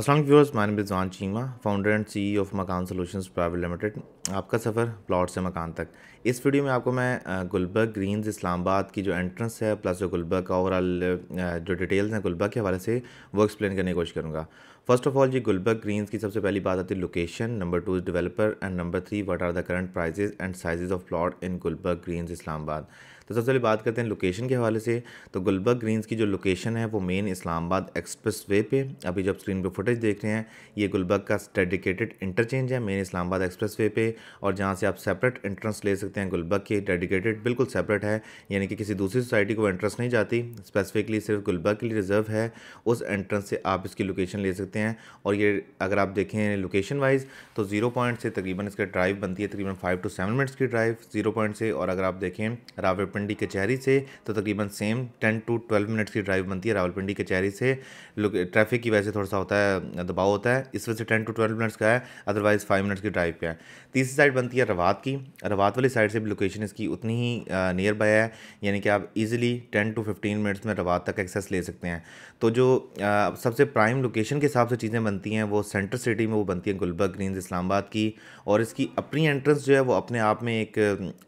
Aslam viewers मैं Rizwan Cheema founder and C of Makaan solution private limited आपका सफ़र प्लॉट से मकान तक इस वीडियो में आपको मैं गुलबर्ग ग्रीन्स इस्लामाबाद की जो एंट्रेंस है प्लस जो गुलबर्ग का ओवरऑल जो डिटेल्स हैं गुलबर्ग के हवाले से वो एक्सप्लेन करने की कोशिश करूँगा फर्स्ट ऑफ ऑल जी गुलबर्ग ग्रीन्स की सबसे पहली बात आती है location number two developer and number three what are the current prices and size of plot in Gulberg Greens Islamabad तो सबसे पहले बात करते हैं लोकेशन के हवाले से तो गुलबर्ग ग्रीन्स की जो लोकेशन है वो मेन इस्लामाबाद एक्सप्रेस वे पे अभी जब स्क्रीन पे फुटेज देख रहे हैं ये गुलबर्ग का डेडिकेटेड इंटरचेंज है मेन इस्लामाबाद एक्सप्रेस वे पे और जहाँ से आप सेपरेट एंट्रेंस ले सकते हैं गुलबर्ग के डेडिकेटेड बिल्कुल सेपरेट है यानी कि किसी दूसरी सोसाइटी को एंट्रेंस नहीं जाती स्पेसिफिकली सिर्फ गुलबर्ग के लिए रिजर्व है उस एंट्रेंस से आप इसकी लोकेशन ले सकते हैं और ये अगर आप देखें लोकेशन वाइज तो ज़ीरो पॉइंट से तकरीबन इसका ड्राइव बनती है तकरीबन फाइव टू सेवन मिनट्स की ड्राइव ज़ीरो पॉइंट से और अगर आप देखें रावे रावलपिंडी कचहरी से तो तकरीबन same ten to twelve minutes की ड्राइव बनती है रावलपिंडी कचहरी से ट्रैफिक की वजह से थोड़ा सा होता है दबाव होता है इस वजह से टेन टू ट्वेल्व मिनट्स का है अदरवाइज़ फाइव मिनट्स की ड्राइव पे है तीसरी साइड बनती है रवात की रवात वाली साइड से भी लोकेशन इसकी उतनी ही नियर बाय है यानी कि आप easily ten to fifteen minutes में रवात तक एक्सेस ले सकते हैं तो जो सबसे प्राइम लोकेशन के हिसाब से चीज़ें बनती हैं वो सेंटर सिटी में वो बनती हैं गुलबर्ग ग्रीन इस्लामाबाद की और इसकी अपनी एंट्रेंस जो है वो अपने आप में एक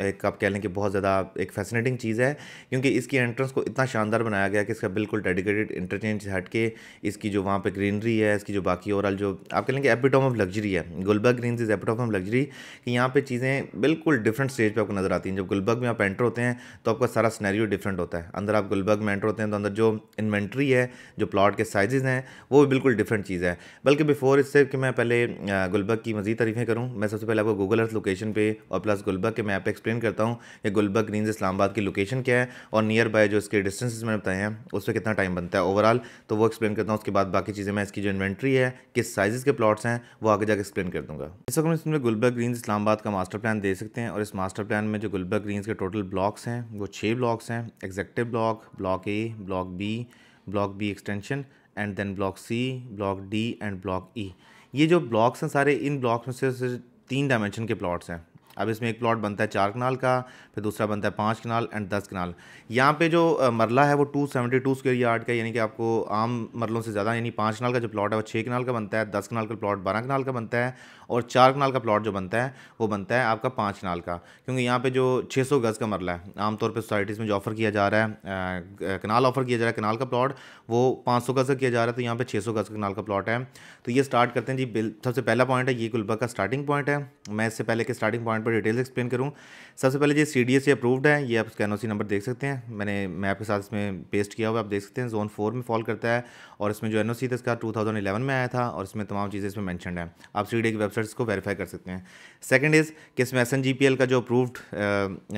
एक आप कह लें कि बहुत ज़्यादा एक फैसिनेट फैसिनेटिंग चीज़ है क्योंकि इसकी एंट्रेंस को इतना शानदार बनाया गया कि इसका बिल्कुल डेडिकेटेड इंटरचेंज हट के इसकी जो वहाँ पे ग्रीनरी है इसकी जो बाकी ओवरऑल जो आप कहेंगे एपिटॉम ऑफ लग्जरी है Gulberg green is epitome of luxury कि यहाँ पर चीज़ें बिल्कुल डिफरेंट स्टेज पर आपको नज़र आती हैं जब गुलबर्ग में आप एंटर होते हैं तो आपका सारा स्नैरियो डिफरेंट होता है अंदर आप गुलबर्ग में एंटर होते हैं तो अंदर जो इन्वेंट्री है जो प्लाट के साइजेज़ हैं वो भी बिल्कुल डिफरेंट चीज़ है बल्कि बिफोर इससे कि मैं पहले गुलबर्ग की मज़ीद तरीफें करूँ मैं सबसे पहले आपको गूगल अर्थ लोकेशन पे और प्लस गुलबर्ग के मैप एक्सप्लेन करता हूँ कि गुलबर्ग ग्रीन इस्लाम इस्लामाबाद की लोकेशन क्या है और नियर बाय जो इसके डिस्टेंसेज मैंने बताए हैं उस पर कितना टाइम बनता है ओवरऑल तो वो एक्सप्लेन करता हूँ उसके बाद बाकी चीज़ें मैं इसकी जो इन्वेंट्री है किस साइज़ के प्लॉट्स हैं वो आगे जाकर एक्सप्लेन कर दूँगा इस वक्त इसमें गुलबर्ग ग्रीन इस्लामाबाद का मास्टर प्लान दे सकते हैं और इस मास्टर प्लान में जो गुलबर्ग ग्रीन के टोटल ब्लॉक्स हैं वो छः ब्लॉक्स हैं executive block block A block B block B extension and then block C block D and block E ये जो ब्लॉक्स हैं सारे इन ब्लॉक्स में से तीन डायमेंशन के प्लॉट्स हैं अब इसमें एक प्लॉट बनता है चार कनाल का फिर दूसरा बनता है पाँच कनाल एंड दस कनाल यहाँ पे जो मरला है वो two seventy two square yard का यानी कि आपको आम मरलों से ज़्यादा यानी पाँच कनाल का जो प्लॉट है वो छः कनाल का बनता है दस कनाल का प्लॉट बारह कनाल का बनता है और चार कनाल का प्लॉट जो बनता है वो बनता है आपका पाँच कनाल का क्योंकि यहाँ पर जो छः सौ गज़ का मरला है आमतौर पर सोसाइटीज़ में जो ऑफ़र किया जा रहा है कनाल ऑफ़र किया जा रहा है कनाल का प्लॉट वो पाँच सौ गज़ का किया जा रहा है तो यहाँ पर छः सौ गज़ का कनाल का प्लॉट है तो ये स्टार्ट करते हैं जी सबसे पहला पॉइंट है ये गुलबा का स्टार्टिंग पॉइंट है मैं इससे पहले के स्टार्टिंग पॉइंट पॉइंट पर डिटेल्स एक्सप्लेन करूँ सबसे पहले ये सी डी एस अप्रूव्ड है ये आप इसका एन नंबर देख सकते हैं मैंने मैप के साथ इसमें पेस्ट किया हुआ आप देख सकते हैं जोन फोर में फॉल करता है और इसमें जो एन ओ सी था इसका टू थाउजेंड इलेवन में आया था और इसमें तमाम चीज़ें इसमें मैंशन है आप सी डी e की वेबसाइट्स को वेरीफाई कर सकते हैं सेकेंड इज़ कि इसमें S N G P L का जो approved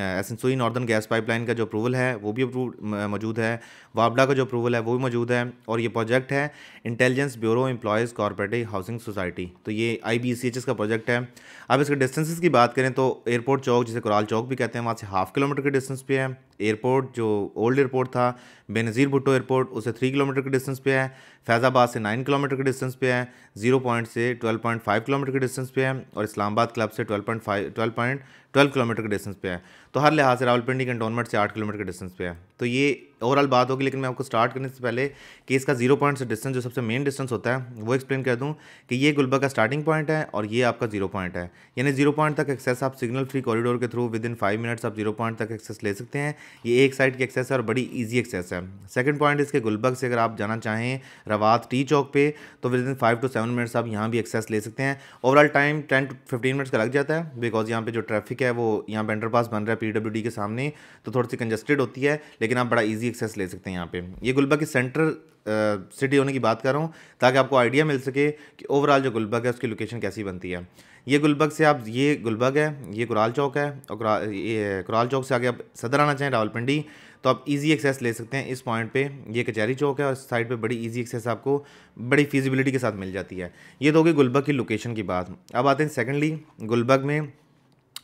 S N Sui northern gas pipeline का जो अप्रूवल है वो भी अप्रूव मौजूद है वाबडा का जो अप्रूवल है वो भी मौजूद है और ये प्रोजेक्ट है intelligence bureau employees cooperative housing society तो ये I B C H S का प्रोजेक्ट है अब इसके डिस्टेंसिस की बात करें तो एयरपोर्ट चौक जिसे कुराल चौक भी कहते हैं वहाँ से हाफ किलोमीटर के डिस्टेंस पे है एयरपोर्ट जो ओल्ड एयरपोर्ट था बेनज़ीर भुट्टो एयरपोर्ट उसे थ्री किलोमीटर के डिस्टेंस पे है फैज़ाबाद से नाइन किलोमीटर के डिस्टेंस पे है जीरो पॉइंट से ट्वेल्व पॉइंट फाइव किलोमीटर के डिस्टेंस पे है और इस्लामाबाद क्लब से twelve point five twelve point twelve kilometre के डिस्टेंस पे है तो हर लिहाज से रावलपिंडी कंटोनमेंट से आठ किलोमीटर के डिस्टेंस पे है तो ये ओवरऑल बात होगी लेकिन मैं आपको स्टार्ट करने से पहले कि इसका जीरो पॉइंट से डिस्टेंस जो सबसे मेन डिस्टेंस होता है वो एक्सप्लेन कर दूँ कि ये गुलबा का स्टार्टिंग पॉइंट है और ये आपका जीरो पॉइंट है यानी जीरो पॉइंट तक एक्सेस आप सिग्नल फ्री कॉरिडोर के through within five minutes आप जीरो पॉइंट तक एक्सेस ले सकते हैं ये एक साइड की एक्सेस है और बड़ी ईजी एक्सेस है सेकेंड पॉइंट इसके गुलबर्ग से अगर आप जाना चाहें रवात टी चौक पर तो within five to seven minutes आप यहाँ भी एक्सेस ले सकते हैं overall time ten to fifteen minutes का लग जाता है बिकॉज यहाँ पर जो ट्रैफिक है वो यहाँ पर पास बन रहा है डी के सामने तो थोड़ी सी कंजस्टेड होती है लेकिन आप बड़ा ईजी एक्सेस ले सकते हैं यहाँ पर ये गुलबर्ग के सेंटर सिटी होने की बात कर रहा हूँ ताकि आपको आइडिया मिल सके कि ओवरऑल जो गुलबर्ग है उसकी लोकेशन कैसी बनती है ये गुलबर्ग से आप ये गुलबर्ग है ये कुराल चौक है और कुरा, ये कुराल चौक से आगे आप सदर आना चाहें रावलपिंडी तो आप इजी एक्सेस ले सकते हैं इस पॉइंट पे ये कचहरी चौक है और साइड पे बड़ी इजी एक्सेस आपको बड़ी फिजिबिलिटी के साथ मिल जाती है ये तो होगी गुलबर्ग की लोकेशन की बात अब आते हैं सेकेंडली गुलबर्ग में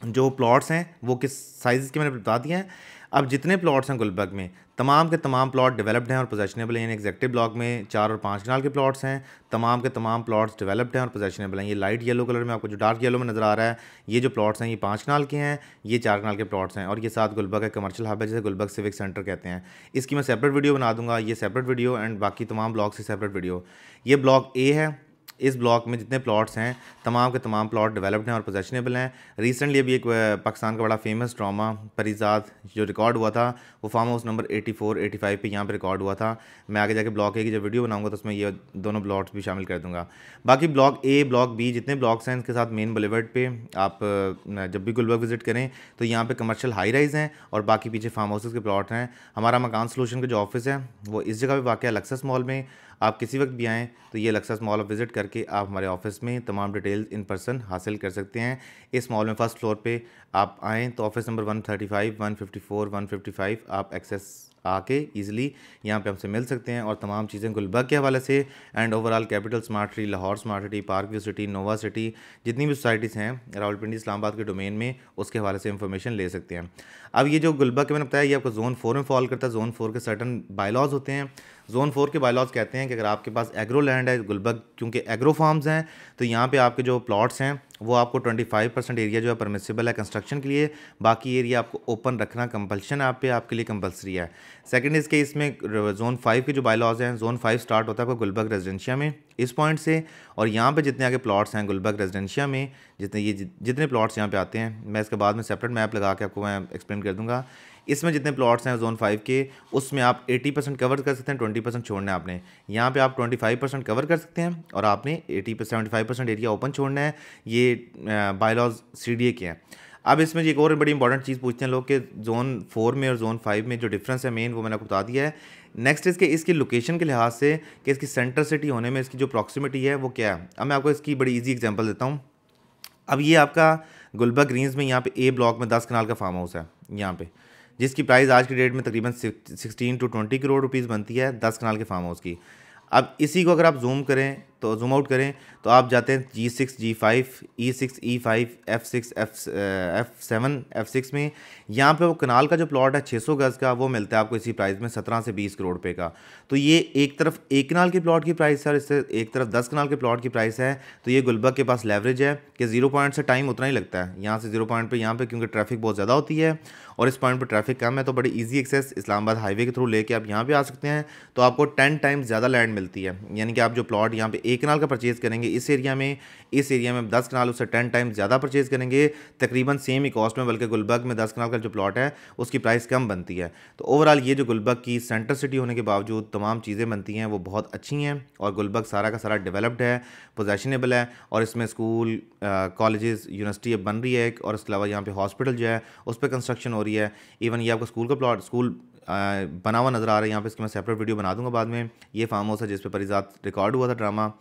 जो प्लॉट्स हैं वो किस साइज़ के मैंने बता दिए हैं अब जितने प्लॉट्स हैं गुलबर्ग में तमाम के तमाम प्लॉट डेवलप्ड हैं और पोजेशनेबल हैं यानी एग्जेक्टिव ब्लॉक में चार और पाँच नाल के प्लॉट्स हैं तमाम के तमाम प्लॉट्स डेवलप्ड हैं और पोजेशनेबल हैं ये लाइट येलो कलर में आपको जो डार्क येलो में नज़र आ रहा है ये जो प्लॉट्स हैं ये पाँच नाल के हैं ये चार नाल के प्लॉट्स हैं और ये साथ गुलबर्ग है कमर्शियल हब है जैसे गुलबर्ग सिविक सेंटर कहते हैं इसकी मैं सेपरेट वीडियो बना दूंगा ये सेपरेट वीडियो एंड बाकी तमाम ब्लॉक से सेपरेट वीडियो ये ब्लॉक ए है इस ब्लॉक में जितने प्लॉट्स हैं तमाम के तमाम प्लॉट डेवलप्ड हैं और पोजेशनेबल हैं रिसेंटली अभी एक पाकिस्तान का बड़ा फेमस ड्रामा परिजात जो रिकॉर्ड हुआ था वो फार्म हाउस नंबर 84, 85 पे यहाँ पे रिकॉर्ड हुआ था मैं आगे जाके ब्लॉक ए की जब वीडियो बनाऊंगा तो उसमें ये दोनों ब्लॉट्स भी शामिल कर दूँगा बाकी ब्लॉक ए ब्लॉक बी जितने ब्लॉक्स हैं इनके साथ मेन बलेवर्ड पर आप जब भी गुलबर्ग विजिट करें तो यहाँ पर कमर्शल हाई राइज हैं और बाकी पीछे फार्म हाउसेज़ के प्लाट हैं हमारा मकान सोलूशन का जो ऑफिस है वो इस जगह पर वाक़ है लक्सस मॉल में आप किसी वक्त भी आएँ तो ये लक्सस मॉल ऑफ विज़िट करके आप हमारे ऑफिस में तमाम डिटेल्स इन पर्सन हासिल कर सकते हैं इस मॉल में फर्स्ट फ्लोर पर आप आएँ तो office number one thirty five one fifty four one fifty five आप एक्सेस आके ईजिली यहाँ पे हमसे मिल सकते हैं और तमाम चीज़ें गुलबर्ग के हवाले से and overall Capital Smart City Lahore Smart City Park View City Nova City जितनी भी सोसाइटीज़ हैं रावलपिंडी इस्लामाबाद के डोमेन में उसके हवाले से इन्फॉर्मेशन ले सकते हैं अब ये जो गुलबर्ग के मैंने बताया ये आपको जोन फोर में फॉल करता है जोन फोर के सर्टन बायलॉज होते हैं जोन फोर के बायलॉज कहते हैं कि अगर आपके पास एग्रो लैंड है गुलबर्ग क्योंकि एग्रो फार्म्स हैं तो यहाँ पर आपके जो प्लाट्स हैं वो आपको 25 परसेंट एरिया जो है परमिसिबल है कंस्ट्रक्शन के लिए बाकी एरिया आपको ओपन रखना कंपल्शन आप पे आपके लिए कंपलसरी है सेकंड इसके इसमें जोन फाइव के जो बायलॉज हैं जोन फाइव स्टार्ट होता है आपका गुलबर्ग रेजिडेंशिया में इस पॉइंट से और यहाँ पे जितने आगे प्लॉट्स हैं गुलबर्ग रेजिडेंशिया में जितने ये जितने प्लाट्स यहाँ पर आते हैं मैं इसके बाद में सेपरेट मैप लगा के आपको मैं एक्सप्लेन कर दूँगा इसमें जितने प्लॉट्स हैं जोन फाइव के उसमें आप एटी परसेंट कवर कर सकते हैं ट्वेंटी परसेंट छोड़ना है आपने यहाँ पे आप ट्वेंटी फाइव परसेंट कवर कर सकते हैं और आपने eighty seventy five percent area open छोड़ना है ये बायलॉज सी डी ए के हैं अब इसमें एक और बड़ी इंपॉर्टेंट चीज़ पूछते हैं लोग कि जोन फोर में और जोन फाइव में जो डिफरेंस है मेन वो मैंने आपको बता दिया है नेक्स्ट इसके इसकी लोकेशन के लिहाज से कि इसकी सेंटर सिटी होने में इसकी जो प्रॉक्सिमिटी है वो क्या है अब मैं आपको इसकी बड़ी ईजी एग्जाम्पल देता हूँ अब ये आपका गुलबा ग्रीन्स में यहाँ पे ए ब्लॉक में दस कनाल का फार्म हाउस है यहाँ पे जिसकी प्राइस आज की डेट में तकरीबन sixteen to twenty crore rupees बनती है दस कनाल के फार्म हाउस की अब इसी को अगर आप जूम करें तो जूम आउट करें तो आप जाते हैं G six G five E six E five F six F F seven F six में यहाँ पे वो कनाल का जो प्लॉट है 600 गज़ का वो मिलता है आपको इसी प्राइस में 17 से 20 करोड़ रुपये का तो ये एक तरफ एक कनाल के प्लॉट की प्राइस है और इससे एक तरफ दस कनाल के प्लॉट की प्राइस है तो ये गुलबर्ग के पास लेवरेज है कि जीरो पॉइंट से टाइम उतना ही लगता है यहाँ से जीरो पॉइंट पर यहाँ पर क्योंकि ट्रैफिक बहुत ज़्यादा होती है और इस पॉइंट पर ट्रैफिक कम है तो बड़ी ईजी एक्सेस इस्लामाबाद हाईवे के थ्रू लेके आप यहाँ पर आ सकते हैं तो आपको टेन टाइम्स ज़्यादा लैंड मिलती है यानी कि आप जो प्लॉट यहाँ पर एक कनाल का परचेज़ करेंगे इस एरिया में इस एरिया में दस कनाल उससे टेन टाइम ज़्यादा परचेज़ करेंगे तकरीबन सेम ही कॉस्ट में बल्कि गुलबर्ग में दस कनाल का जो प्लॉट है उसकी प्राइस कम बनती है तो ओवरऑल ये जो गुलबर्ग की सेंटर सिटी होने के बावजूद तमाम चीज़ें बनती हैं वो बहुत अच्छी हैं और गुलबर्ग सारा का सारा डेवलप्ड है पोजेशनेबल है और इसमें स्कूल कॉलेजेस यूनिवर्सिटी बन रही है और इसके अलावा यहाँ पे हॉस्पिटल जो है उस पर कंस्ट्रक्शन हो रही है इवन ये आपका स्कूल का प्लॉट स्कूल बना हुआ नज़र आ रहा है यहाँ पे इसकी मैं सेपरेट वीडियो बना दूंगा बाद में ये फार्म हाउस है जिस पे परिजात रिकॉर्ड हुआ था ड्रामा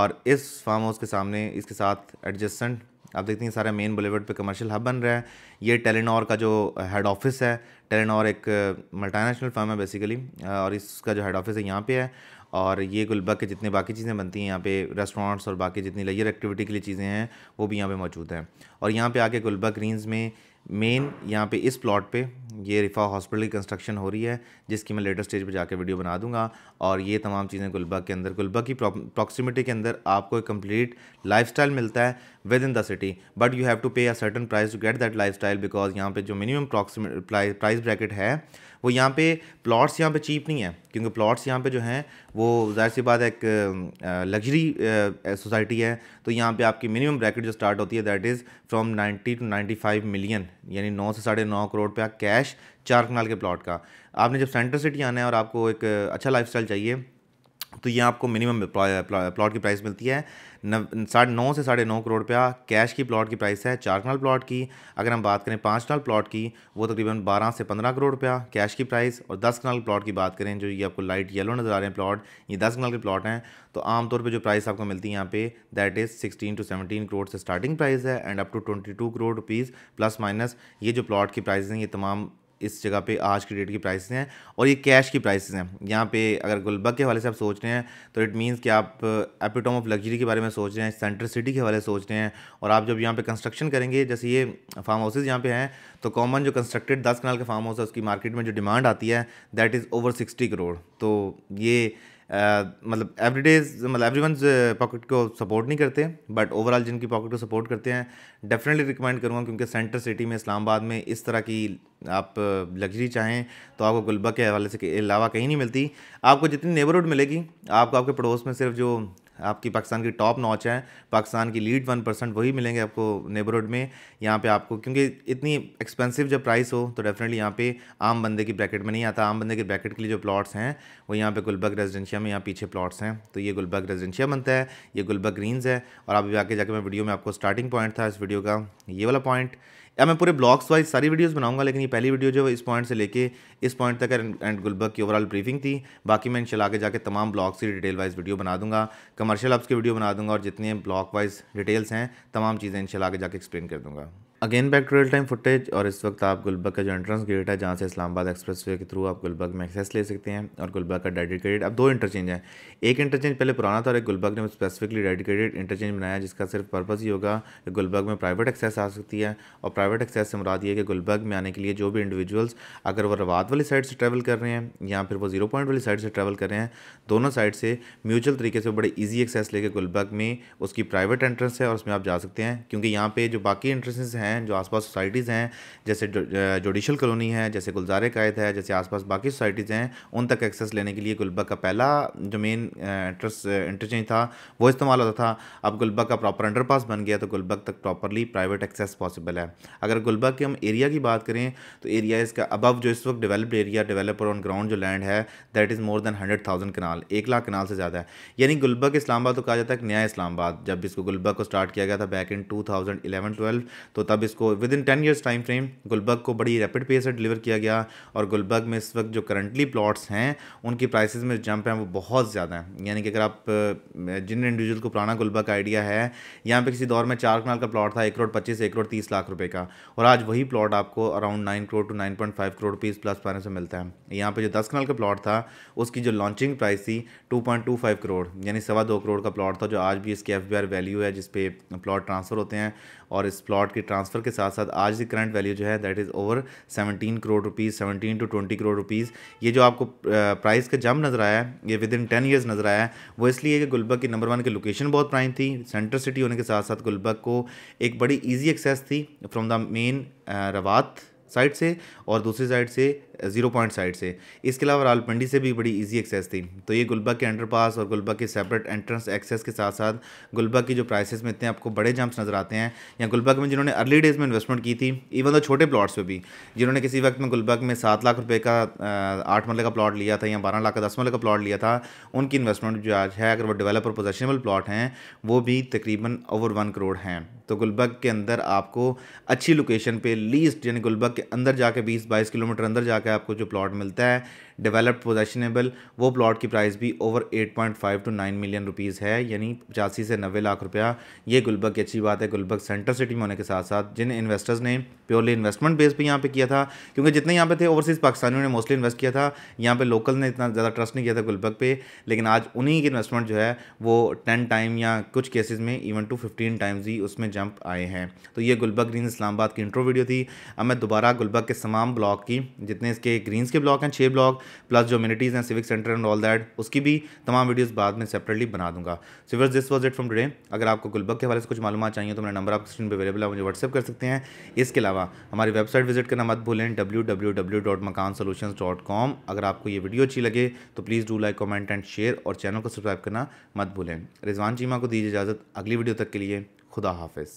और इस फार्म हाउस के सामने इसके साथ एडजस्टेंट आप देखते हैं सारा मेन बुलेवर्ड पे कमर्शियल हब बन रहा है ये टेलीनॉर का जो हेड ऑफिस है टेलीनॉर एक मल्टानेशनल फर्म है बेसिकली और इसका जो हेड ऑफिस है यहाँ पे है और ये गुलबर्ग के जितने बाकी चीज़ें बनती हैं यहाँ पे रेस्टोरेंट्स और बाकी जितनी लेजर एक्टिविटी के लिए चीज़ें हैं वो भी यहाँ पे मौजूद हैं और यहाँ पे आके गुलबर्ग ग्रीन्स में मेन यहाँ पे इस प्लॉट पे ये रिफा हॉस्पिटल की कंस्ट्रक्शन हो रही है जिसकी मैं लेटर स्टेज पर जाकर वीडियो बना दूंगा और ये तमाम चीज़ें गुलबा के अंदर गुलबा की प्रॉक्सिमिटी के अंदर आपको एक कम्प्लीट लाइफ मिलता है within the city but you have to pay a certain price to get that life because यहाँ पर जो मिनिमम प्राइस ब्रैकेट है वो यहाँ पे प्लॉट्स यहाँ पे चीप नहीं है क्योंकि प्लॉट्स यहाँ पे जो हैं वो जाहिर सी बात एक लग्जरी सोसाइटी है तो यहाँ पे आपकी मिनिमम ब्रैकेट जो स्टार्ट होती है that is from 90 to 95 million यानी 9 से साढ़े नौ करोड़ रुपया कैश चार कनाल के प्लॉट का आपने जब सेंटर सिटी आना है और आपको एक अच्छा लाइफ चाहिए तो ये आपको मिनिमम प्लॉट की प्राइस मिलती है साढ़े नौ से साढ़े नौ करोड़ रुपया कैश की प्लॉट की प्राइस है चार कनाल प्लॉट की अगर हम बात करें पाँच कनाल प्लॉट की वो तकरीबन बारह से पंद्रह करोड़ रुपया कैश की प्राइस और दस कनाल प्लॉट की बात करें जो ये आपको लाइट येलो नज़र आ रहे हैं प्लॉट ये दस कनाल के प्लॉट हैं तो आमतौर पर जो प्राइस आपको मिलती है यहाँ पे that is sixteen to seventeen crore से स्टार्टिंग प्राइस है and up to twenty two crore rupees plus minus ये जो प्लॉट की प्राइस हैं ये तमाम इस जगह पे आज की डेट की प्राइसेस हैं और ये कैश की प्राइसेस हैं यहाँ पे अगर गुलबर्ग के हवाले से आप सोच रहे हैं तो इट मीनस कि आप एपिटोम ऑफ लग्जरी के बारे में सोच रहे हैं सेंट्रल सिटी के हवाले सोच रहे हैं और आप जब यहाँ पे कंस्ट्रक्शन करेंगे जैसे ये फार्म हाउसेज यहाँ पे हैं तो कॉमन जो कंस्ट्रक्टेड दस कनाल के फार्म हाउस है उसकी मार्केट में जो डिमांड आती है that is over sixty crore तो ये मतलब एवरी डेज मतलब एवरी वन पॉकेट को सपोर्ट नहीं करते बट ओवरऑल जिनकी पॉकेट को सपोर्ट करते हैं डेफिनेटली रिकमेंड करूँगा क्योंकि सेंटर सिटी में इस्लामाबाद में इस तरह की आप लग्जरी चाहें तो आपको गुलबा के हवाले से अलावा कहीं नहीं मिलती आपको जितनी नेबरहुड मिलेगी आपको आपके पड़ोस में सिर्फ जो आपकी पाकिस्तान की टॉप नॉच है पाकिस्तान की लीड वन परसेंट वही मिलेंगे आपको नेबरहुड में यहाँ पे आपको क्योंकि इतनी एक्सपेंसिव जब प्राइस हो तो डेफिनेटली यहाँ पे आम बंदे की ब्रैकेट में नहीं आता आम बंदे के ब्रैकेट के लिए जो प्लॉट्स हैं वो यहाँ पे गुलबर्ग रेजिडेंशिया में यहाँ पीछे प्लॉट्स हैं तो ये गुलबर्ग रेजिडेंशिया बनता है ये गुलबर्ग ग्रीन्स है और अभी आगे जाकर मैं वीडियो में आपको स्टार्टिंग पॉइंट था इस वीडियो का ये वाला पॉइंट या मैं पूरे ब्लॉग्स वाइज सारी वीडियोस बनाऊंगा लेकिन ये पहली वीडियो जो है इस पॉइंट से लेके इस पॉइंट तक एंड गुलबर्ग की ओवरऑल ब्रीफिंग थी बाकी मैं इंशाल्लाह आगे जाके तमाम ब्लॉग्स की डिटेल वाइज वीडियो बना दूंगा कमर्शियल अप्स की वीडियो बना दूंगा और जितने ब्लॉग वाइज डिटेल्स हैं तमाम चीज़ें इंशाल्लाह आगे जाके एक्सप्लेन कर दूंगा again back to real time footage और इस वक्त आप गुलबर्ग का जो एंट्रेंस गेट है जहाँ से इस्लामाबाद एक्सप्रेस वे के थ्रू आप गुलबर्ग में एक्सेस ले सकते हैं और गुलबर्ग का डेडिकेटेड अब दो इंटरचेंज हैं एक इंटरचेंज पहले पुराना था और एक गुलबर्ग ने स्पेसिफिकली डेडिकेटेड इंटरचेंज बनाया जिसका सिर्फ पर्पज़ ही होगा कि गुलबर्ग में प्राइवेट एक्सेस आ सकती है और प्राइवेट एक्सेस से मुराद ये कि गुलबर्ग में आने के लिए जो भी इंडिविजुअल्स अगर वो रवात वाली साइड से ट्रैवल कर रहे हैं या फिर वो जीरो पॉइंट वाली साइड से ट्रैवल कर रहे हैं दोनों साइड से म्यूचुअल तरीके से बड़े ईजी एक्सेस लेके गुलबर्ग में उसकी प्राइवेट एंट्रेंस है और उसमें आप जा सकते हैं क्योंकि यहाँ पर जो बाकी एंट्रेंसेज हैं हैं जो आसपास सोसाइटीज़ हैं जैसे जुडिशल कॉलोनी है जैसे गुलजार कायद है जैसे आसपास बाकी सोसाइटीज़ हैं उन तक एक्सेस लेने के लिए गुलबा का पहला जो मेन इंटरचेंज था वो इस्तेमाल होता था अब गुलबा का प्रॉपर अंडर बन गया तो गुलबर्ग तक प्रॉपरली प्राइवेट एक्सेस पॉसिबल है अगर गुलबा के हम एरिया की बात करें तो एरिया इसका अबव जो इस वक्त developed area developer on ground जो लैंड है that is more than hundred thousand kanal एक लाख कनाल से ज़्यादा है यानी गुलबर्ग इस्लामाबाद को कहा जाता है एक नया इस्लामाबाद जब इसको गुलबा को स्टार्ट किया गया था back in two thousand eleven तो तब अब इसको within ten years time frame Gulberg को बड़ी रैपिड पेस से डिलीवर किया गया और गुलबर्ग में इस वक्त जो करंटली प्लॉट्स हैं उनकी प्राइसेस में जंप हैं वो बहुत ज़्यादा हैं यानी कि अगर आप जिन इंडिविजुअल को पुराना गुलबर्ग का आइडिया है यहाँ पर किसी दौर में चार कनाल का प्लॉट था एक करोड़ पच्चीस एक करोड़ तीस लाख रुपये का और आज वही प्लॉट आपको around nine crore to nine point five crore rupees plus पाने से मिलता है यहाँ पर जो दस कनाल का प्लॉट था उसकी जो लॉन्चिंग प्राइस थी two point two five crore यानी सवा दो करोड़ का प्लॉट था जो आज भी इसकी एफ वैल्यू है जिसपे प्लॉट ट्रांसफ़र होते हैं और इस प्लॉट की ट्रांसफर ट्रांसफ़र के साथ साथ आज की करंट वैल्यू जो है that is over seventeen crore rupees seventeen to twenty crore rupees ये जो आपको प्राइस का जम नज़र आया है ये विद इन टेन ईयर्स नज़र आया है वो इसलिए कि गुलबर्ग की नंबर वन की लोकेशन बहुत प्राइम थी सेंटर सिटी होने के साथ साथ गुलबर्ग को एक बड़ी ईजी एक्सेस थी from the main Rawat side से और दूसरी साइड से जीरो पॉइंट साइड से इसके अलावा रालपंडी से भी बड़ी इजी एक्सेस थी तो ये गुलबा के अंडर पास और गुलबा के सेपरेट एंट्रेंस एक्सेस के साथ साथ गुलबा की जो प्राइसेस में इतने आपको बड़े जंप्स नजर आते हैं या गुलबाग में जिन्होंने अर्ली डेज़ में इन्वेस्टमेंट की थी इवन तो छोटे प्लाट्स पर भी जिन्होंने किसी वक्त में गुलबाग में सात लाख रुपये का आठ मरल का प्लाट लिया था या बारह लाख का दस मरल का प्लाट लिया था उनकी इन्वेस्टमेंट जो आज है अगर वो डेवलपर पोजेशनेबल प्लाट हैं वो भी तकरीबन ओवर वन करोड़ हैं तो गुलबर्ग के अंदर आपको अच्छी लोकेशन पे लीस्ट यानी गुलबर्ग के अंदर जाके 20-22 किलोमीटर अंदर जाके आपको जो प्लॉट मिलता है डेवलप्ड पोजेशनेबल वो प्लॉट की प्राइस भी ओवर 8.5 टू 9 मिलियन रुपीस है यानी पचासी से नब्बे लाख रुपया ये गुलबर्ग की अच्छी बात है गुलबर्ग सेंटर सिटी में होने के साथ साथ जिन इन्वेस्टर्स ने प्योरली इन्वेस्टमेंट बेस पर यहाँ पर किया था क्योंकि जितने यहाँ पे थे ओवरसीज़ पाकिस्तानियों ने मोस्टली इन्वेस्ट किया था यहाँ पर लोकल ने इतना ज़्यादा ट्रस्ट नहीं किया था गुलबर्ग पर लेकिन आज उन्हीं की इन्वेस्टमेंट जो है वो टेन टाइम या कुछ केसेज में इवन टू फिफ्टीन टाइम्स ही उसमें जंप आए हैं तो ये गुलबर्ग ग्रीन इस्लामाबाद की इंट्रो वीडियो थी अब मैं दोबारा गुलबर्ग के तमाम ब्लॉक की जितने इसके ग्रीन्स के ब्लॉक हैं छः ब्लॉक प्लस जो अम्यूनिटीज़ हैं civic centre and all that उसकी भी तमाम वीडियोज़ बाद में सेपरेटली बना दूँगा सिवर्स this was it from today अगर आपको गुलबर्ग के हवाले से कुछ मालूम चाहिए तो मेरा नंबर आप स्क्रीन पर अवेलेबल है मुझे व्हाट्सअप कर सकते हैं इसके अलावा हमारी वेबसाइट विजिट करना मत भूलें W W W dot Makaan solution dot com अगर आपको ये वीडियो अच्छी लगे तो please do like comment and share और चैनल को सब्सक्राइब करना मत भूलें रिजवान चीमा को दीजिए इजाज़त अगली वीडियो तक के लिए খুদা হাফেজ